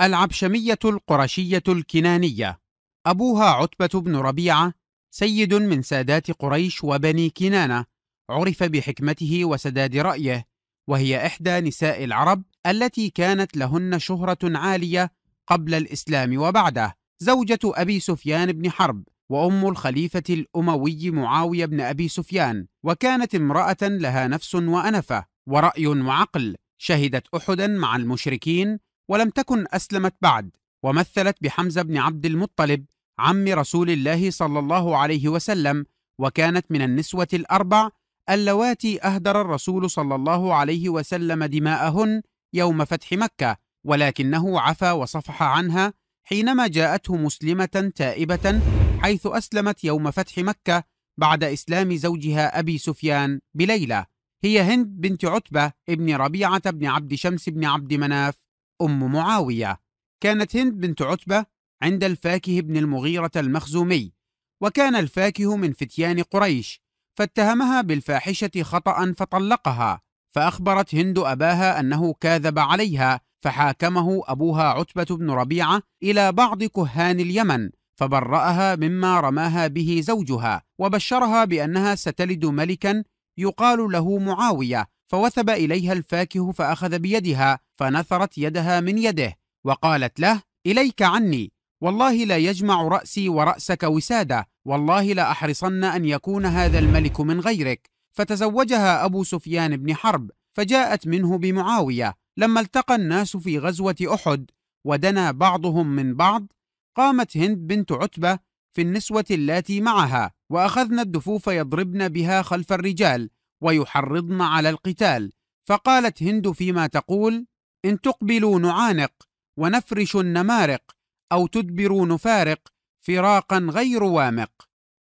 العبشمية القرشية الكنانية أبوها عتبة بن ربيعة سيد من سادات قريش وبني كنانة عرف بحكمته وسداد رأيه وهي إحدى نساء العرب التي كانت لهن شهرة عالية قبل الإسلام وبعده زوجة أبي سفيان بن حرب وأم الخليفة الأموي معاوية بن أبي سفيان وكانت امرأة لها نفس وأنفة ورأي وعقل شهدت أحدا مع المشركين ولم تكن أسلمت بعد ومثلت بحمزة بن عبد المطلب عم رسول الله صلى الله عليه وسلم وكانت من النسوة الأربع اللواتي أهدر الرسول صلى الله عليه وسلم دماءهن يوم فتح مكة ولكنه عفى وصفح عنها حينما جاءته مسلمة تائبة حيث أسلمت يوم فتح مكة بعد إسلام زوجها أبي سفيان بليلة هي هند بنت عتبة ابن ربيعة بن عبد شمس بن عبد مناف أم معاوية كانت هند بنت عتبة عند الفاكه بن المغيرة المخزومي وكان الفاكه من فتيان قريش فاتهمها بالفاحشة خطأ فطلقها فأخبرت هند أباها أنه كاذب عليها فحاكمه أبوها عتبة بن ربيعة إلى بعض كهان اليمن فبرأها مما رماها به زوجها وبشرها بأنها ستلد ملكا يقال له معاوية فوثب إليها الفاكه فأخذ بيدها فنثرت يدها من يده وقالت له إليك عني والله لا يجمع رأسي ورأسك وسادة والله لا أحرصن أن يكون هذا الملك من غيرك فتزوجها أبو سفيان بن حرب فجاءت منه بمعاوية لما التقى الناس في غزوة أحد ودنا بعضهم من بعض قامت هند بنت عتبة في النسوة اللاتي معها وأخذن الدفوف يضربن بها خلف الرجال ويحرضن على القتال فقالت هند فيما تقول إن تقبلوا نعانق ونفرش النمارق أو تدبروا نفارق فراقا غير وامق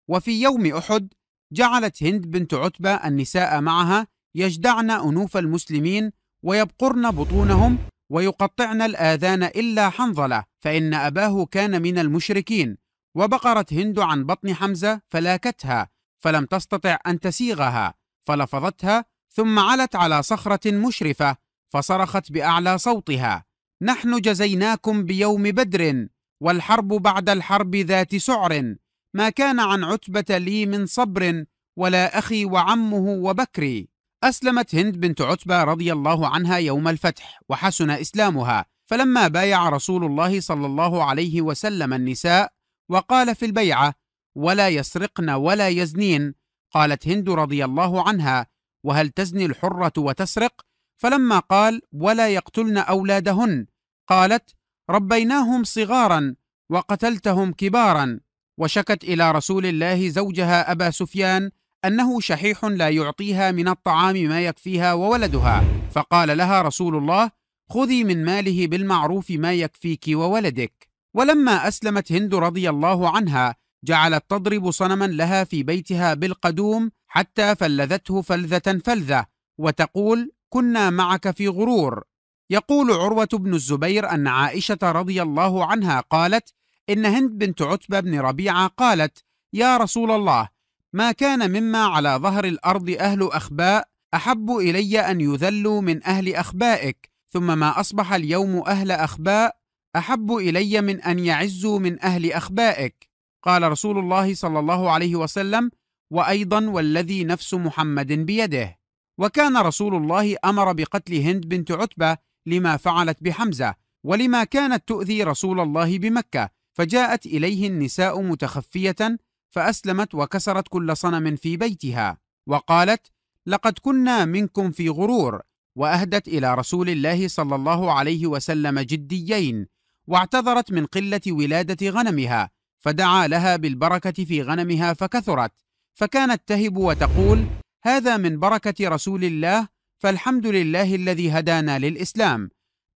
وفي يوم أحد جعلت هند بنت عتبة النساء معها يجدعن أنوف المسلمين ويبقرن بطونهم ويقطعن الآذان إلا حنظلة فإن أباه كان من المشركين وبقرت هند عن بطن حمزة فلاكتها فلم تستطع أن تسيغها فلفظتها ثم علت على صخرة مشرفة فصرخت بأعلى صوتها نحن جزيناكم بيوم بدر والحرب بعد الحرب ذات سعر ما كان عن عتبة لي من صبر ولا أخي وعمه وبكري أسلمت هند بنت عتبة رضي الله عنها يوم الفتح وحسن إسلامها فلما بايع رسول الله صلى الله عليه وسلم النساء وقال في البيعة ولا يسرقن ولا يزنين قالت هند رضي الله عنها وهل تزني الحره وتسرق فلما قال ولا يقتلن اولادهن قالت ربيناهم صغارا وقتلتهم كبارا وشكت الى رسول الله زوجها ابا سفيان انه شحيح لا يعطيها من الطعام ما يكفيها وولدها فقال لها رسول الله خذي من ماله بالمعروف ما يكفيك وولدك ولما اسلمت هند رضي الله عنها جعلت تضرب صنما لها في بيتها بالقدوم حتى فلذته فلذة فلذة وتقول كنا معك في غرور يقول عروة بن الزبير أن عائشة رضي الله عنها قالت إن هند بنت عتبة بن ربيعة قالت يا رسول الله ما كان مما على ظهر الأرض أهل أخباء أحب إلي أن يذلوا من أهل أخبائك ثم ما أصبح اليوم أهل أخباء أحب إلي من أن يعزوا من أهل أخبائك قال رسول الله صلى الله عليه وسلم وأيضا والذي نفس محمد بيده وكان رسول الله أمر بقتل هند بنت عتبة لما فعلت بحمزة ولما كانت تؤذي رسول الله بمكة فجاءت إليه النساء متخفية فأسلمت وكسرت كل صنم في بيتها وقالت لقد كنا منكم في غرور واهدت الى رسول الله صلى الله عليه وسلم جديين واعتذرت من قله ولاده غنمها فدعا لها بالبركه في غنمها فكثرت فكانت تهب وتقول هذا من بركه رسول الله فالحمد لله الذي هدانا للاسلام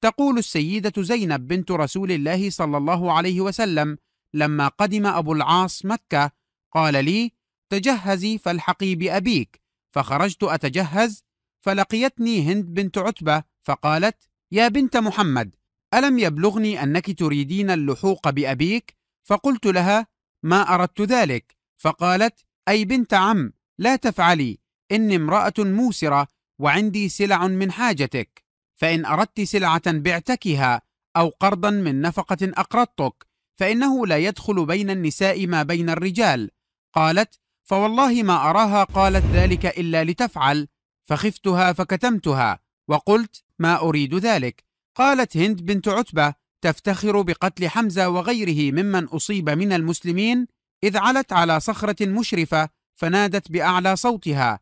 تقول السيده زينب بنت رسول الله صلى الله عليه وسلم لما قدم ابو العاص مكه قال لي تجهزي فالحقي بابيك فخرجت اتجهز فلقيتني هند بنت عتبه فقالت يا بنت محمد الم يبلغني انك تريدين اللحوق بابيك فقلت لها ما اردت ذلك فقالت اي بنت عم لا تفعلي اني امراه موسره وعندي سلع من حاجتك فان اردت سلعه بعتكها او قرضا من نفقه اقرضتك فانه لا يدخل بين النساء ما بين الرجال قالت فوالله ما اراها قالت ذلك الا لتفعل فخفتها فكتمتها وقلت ما اريد ذلك قالت هند بنت عتبه تفتخر بقتل حمزه وغيره ممن اصيب من المسلمين اذ علت على صخره مشرفه فنادت باعلى صوتها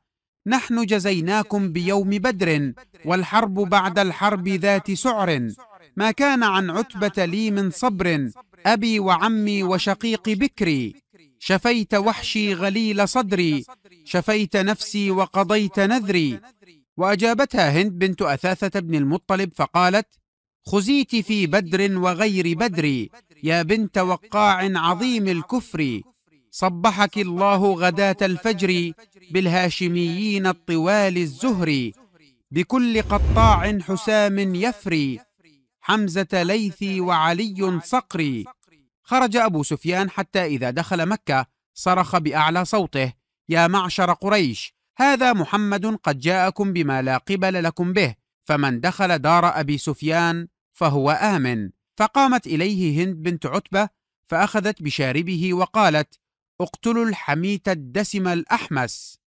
نحن جزيناكم بيوم بدر والحرب بعد الحرب ذات سعر ما كان عن عتبه لي من صبر ابي وعمي وشقيق بكري شفيت وحشي غليل صدري شفيت نفسي وقضيت نذري واجابتها هند بنت اثاثه بن المطلب فقالت خزيت في بدر وغير بدر يا بنت وقاع عظيم الكفر صبحك الله غداة الفجر بالهاشميين الطوال الزهر بكل قطاع حسام يفري حمزة ليثي وعلي صقري خرج أبو سفيان حتى إذا دخل مكة صرخ بأعلى صوته يا معشر قريش هذا محمد قد جاءكم بما لا قبل لكم به فمن دخل دار ابي سفيان فهو امن فقامت اليه هند بنت عتبه فاخذت بشاربه وقالت اقتلوا الحميت الدسم الاحمس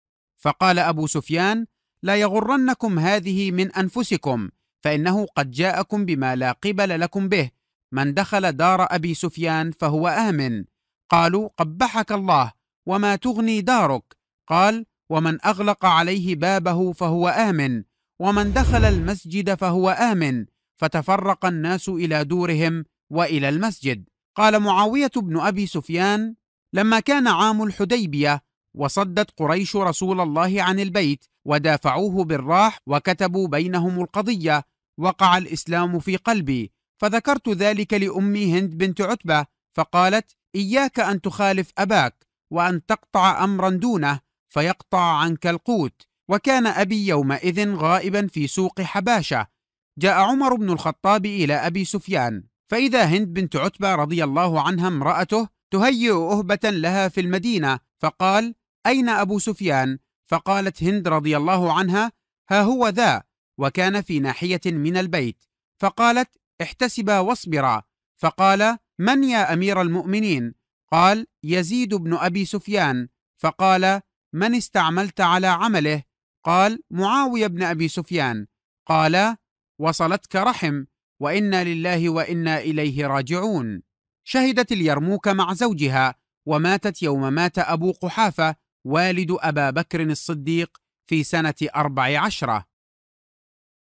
فقال ابو سفيان لا يغرنكم هذه من انفسكم فانه قد جاءكم بما لا قبل لكم به من دخل دار ابي سفيان فهو امن قالوا قبحك الله وما تغني دارك قال ومن اغلق عليه بابه فهو امن ومن دخل المسجد فهو امن فتفرق الناس الى دورهم والى المسجد قال معاويه بن ابي سفيان لما كان عام الحديبيه وصدت قريش رسول الله عن البيت ودافعوه بالراح وكتبوا بينهم القضيه وقع الاسلام في قلبي فذكرت ذلك لامي هند بنت عتبه فقالت اياك ان تخالف اباك وان تقطع امرا دونه فيقطع عنك القوت وكان أبي يومئذ غائبا في سوق حباشة جاء عمر بن الخطاب إلى أبي سفيان فإذا هند بنت عتبة رضي الله عنها امرأته تهيئ أهبة لها في المدينة فقال أين أبو سفيان؟ فقالت هند رضي الله عنها ها هو ذا وكان في ناحية من البيت فقالت احتسبا واصبرا فقال من يا أمير المؤمنين؟ قال يزيد بن أبي سفيان فقال من استعملت على عمله قال معاويه بن ابي سفيان قال وصلتك رحم وانا لله وانا اليه راجعون شهدت اليرموك مع زوجها وماتت يوم مات ابو قحافه والد ابا بكر الصديق في سنه اربع عشره